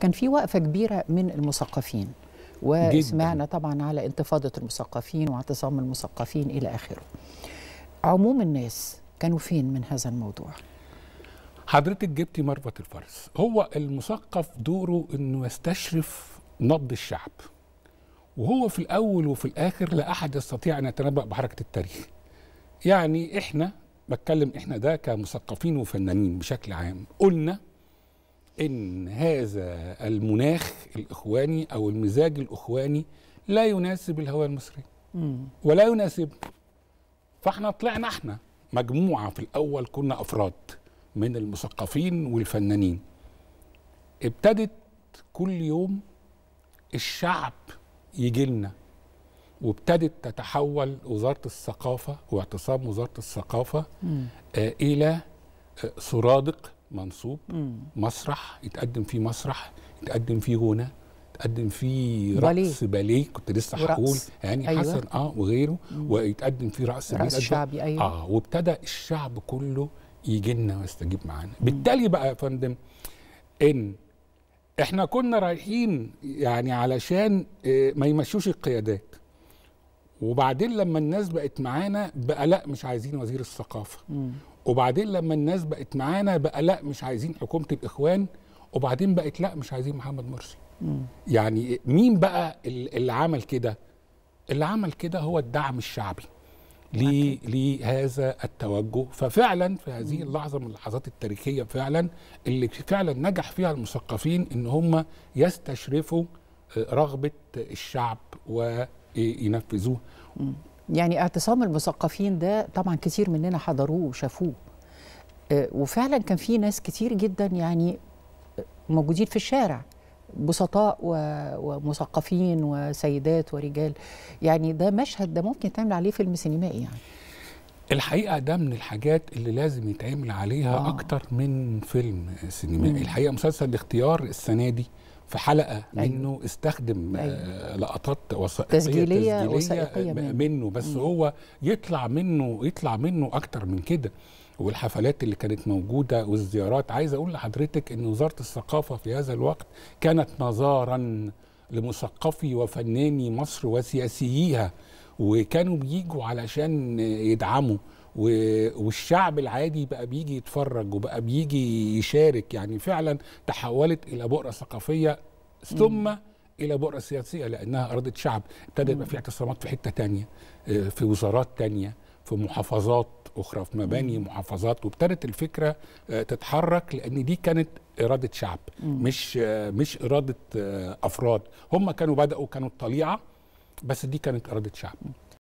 كان في وقفة كبيرة من المثقفين وسمعنا طبعا على انتفاضة المثقفين واعتصام المثقفين إلى آخره عموم الناس كانوا فين من هذا الموضوع؟ حضرتك جبتي مربط الفرس هو المثقف دوره انه يستشرف نبض الشعب وهو في الاول وفي الاخر لا احد يستطيع ان يتنبا بحركه التاريخ يعني احنا بتكلم احنا ده كمثقفين وفنانين بشكل عام قلنا ان هذا المناخ الاخواني او المزاج الاخواني لا يناسب الهويه المصري ولا يناسب فاحنا طلعنا احنا مجموعه في الاول كنا افراد من المثقفين والفنانين ابتدت كل يوم الشعب يجي لنا وابتدت تتحول وزاره الثقافه واعتصام وزاره الثقافه آه الى آه سرادق منصوب مم. مسرح يتقدم فيه مسرح يتقدم فيه غنى يتقدم فيه رقص باليه كنت لسه هقول يعني أيوة. حسن اه وغيره مم. ويتقدم فيه رقص رقص شعبي ايوه اه وابتدى الشعب كله يجي لنا ويستجيب معانا بالتالي بقى يا فندم ان احنا كنا رايحين يعني علشان آه، ما يمشوش القيادات وبعدين لما الناس بقت معانا بقى لا مش عايزين وزير الثقافه وبعدين لما الناس بقت معانا بقى لا مش عايزين حكومه الاخوان وبعدين بقت لا مش عايزين محمد مرسي يعني مين بقى اللي عمل كده اللي عمل كده هو الدعم الشعبي لهذا التوجه ففعلا في هذه اللحظه من اللحظات التاريخيه فعلا اللي فعلا نجح فيها المثقفين ان هم يستشرفوا آه، رغبه الشعب و إيه ينفذوه يعني اعتصام المثقفين ده طبعا كثير مننا حضروه وشافوه آه، وفعلا كان في ناس كتير جدا يعني آه، موجودين في الشارع بسطاء ومثقفين وسيدات ورجال يعني ده مشهد ده ممكن يتعمل عليه فيلم سينمائي يعني الحقيقه ده من الحاجات اللي لازم يتعمل عليها آه. اكتر من فيلم سينمائي الحقيقه مسلسل الاختيار السنه دي في حلقه أيوة. منه أيوه. استخدم آه، أيوه. لقطات وثائقيه تسجيليه, تسجيلية وثائقيه منه, منه بس مم. هو يطلع منه يطلع منه اكتر من كده والحفلات اللي كانت موجوده والزيارات عايز اقول لحضرتك ان وزاره الثقافه في هذا الوقت كانت نظارا لمثقفي وفناني مصر وسياسييها وكانوا بيجوا علشان يدعموا والشعب العادي بقى بيجي يتفرج وبقى بيجي يشارك يعني فعلا تحولت الى بؤره ثقافيه ثم الى بؤره سياسيه لانها ارض شعب ابتدى يبقى في اعتصامات في حته تانية آه، في وزارات تانية في محافظات اخرى في مباني محافظات وابتدت الفكره آه، تتحرك لان دي كانت اراده شعب مش آه، مش اراده افراد هم كانوا بداوا كانوا الطليعه بس دي كانت اراده شعب